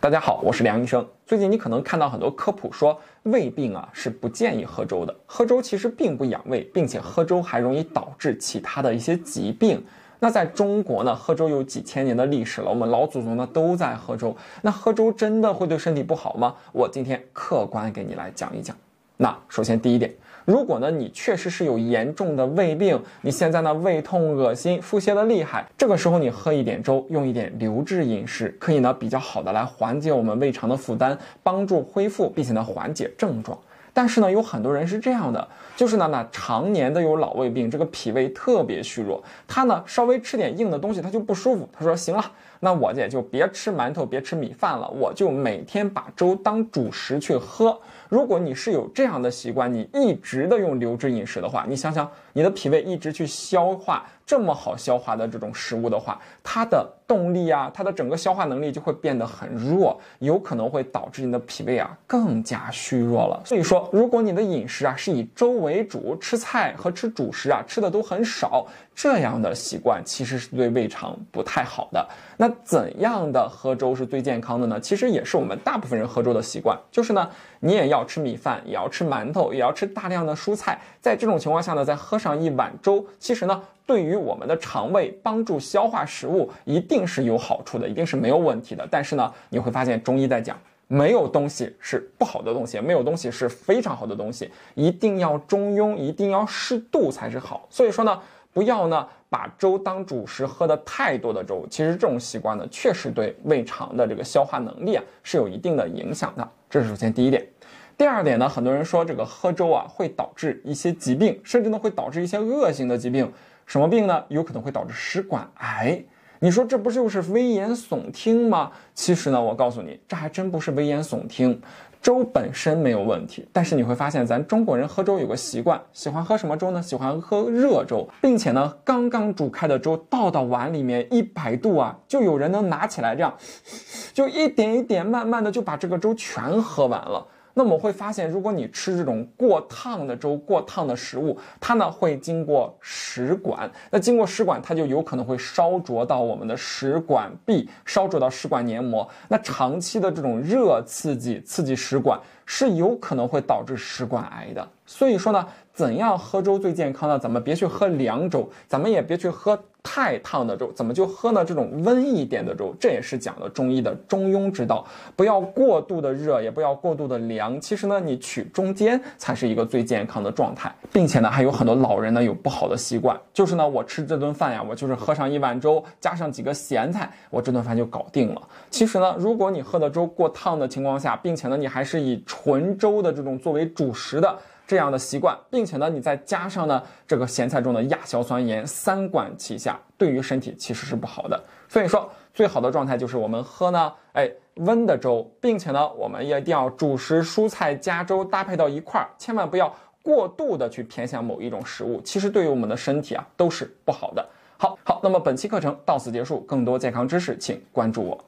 大家好，我是梁医生。最近你可能看到很多科普说胃病啊是不建议喝粥的，喝粥其实并不养胃，并且喝粥还容易导致其他的一些疾病。那在中国呢，喝粥有几千年的历史了，我们老祖宗呢都在喝粥。那喝粥真的会对身体不好吗？我今天客观给你来讲一讲。那首先第一点，如果呢你确实是有严重的胃病，你现在呢胃痛、恶心、腹泻的厉害，这个时候你喝一点粥，用一点流质饮食，可以呢比较好的来缓解我们胃肠的负担，帮助恢复，并且呢缓解症状。但是呢有很多人是这样的，就是呢那常年的有老胃病，这个脾胃特别虚弱，他呢稍微吃点硬的东西他就不舒服，他说行了。那我也就别吃馒头，别吃米饭了，我就每天把粥当主食去喝。如果你是有这样的习惯，你一直的用流质饮食的话，你想想，你的脾胃一直去消化这么好消化的这种食物的话，它的动力啊，它的整个消化能力就会变得很弱，有可能会导致你的脾胃啊更加虚弱了。所以说，如果你的饮食啊是以粥为主，吃菜和吃主食啊吃的都很少，这样的习惯其实是对胃肠不太好的。那。怎样的喝粥是最健康的呢？其实也是我们大部分人喝粥的习惯，就是呢，你也要吃米饭，也要吃馒头，也要吃大量的蔬菜。在这种情况下呢，再喝上一碗粥，其实呢，对于我们的肠胃帮助消化食物一定是有好处的，一定是没有问题的。但是呢，你会发现中医在讲，没有东西是不好的东西，没有东西是非常好的东西，一定要中庸，一定要适度才是好。所以说呢。不要呢，把粥当主食喝的太多的粥，其实这种习惯呢，确实对胃肠的这个消化能力啊是有一定的影响的。这是首先第一点。第二点呢，很多人说这个喝粥啊会导致一些疾病，甚至呢会导致一些恶性的疾病。什么病呢？有可能会导致食管癌。你说这不就是危言耸听吗？其实呢，我告诉你，这还真不是危言耸听。粥本身没有问题，但是你会发现，咱中国人喝粥有个习惯，喜欢喝什么粥呢？喜欢喝热粥，并且呢，刚刚煮开的粥倒到碗里面，一百度啊，就有人能拿起来，这样就一点一点慢慢的就把这个粥全喝完了。那我们会发现，如果你吃这种过烫的粥、过烫的食物，它呢会经过食管，那经过食管，它就有可能会烧灼到我们的食管壁，烧灼到食管黏膜。那长期的这种热刺激，刺激食管是有可能会导致食管癌的。所以说呢，怎样喝粥最健康呢？咱们别去喝凉粥，咱们也别去喝。太烫的粥怎么就喝呢？这种温一点的粥，这也是讲了中医的中庸之道，不要过度的热，也不要过度的凉。其实呢，你取中间才是一个最健康的状态，并且呢，还有很多老人呢有不好的习惯，就是呢，我吃这顿饭呀，我就是喝上一碗粥，加上几个咸菜，我这顿饭就搞定了。其实呢，如果你喝的粥过烫的情况下，并且呢，你还是以纯粥的这种作为主食的。这样的习惯，并且呢，你再加上呢这个咸菜中的亚硝酸盐，三管齐下，对于身体其实是不好的。所以说，最好的状态就是我们喝呢，哎，温的粥，并且呢，我们一定要主食、蔬菜加粥搭配到一块儿，千万不要过度的去偏向某一种食物。其实对于我们的身体啊，都是不好的。好好，那么本期课程到此结束，更多健康知识，请关注我。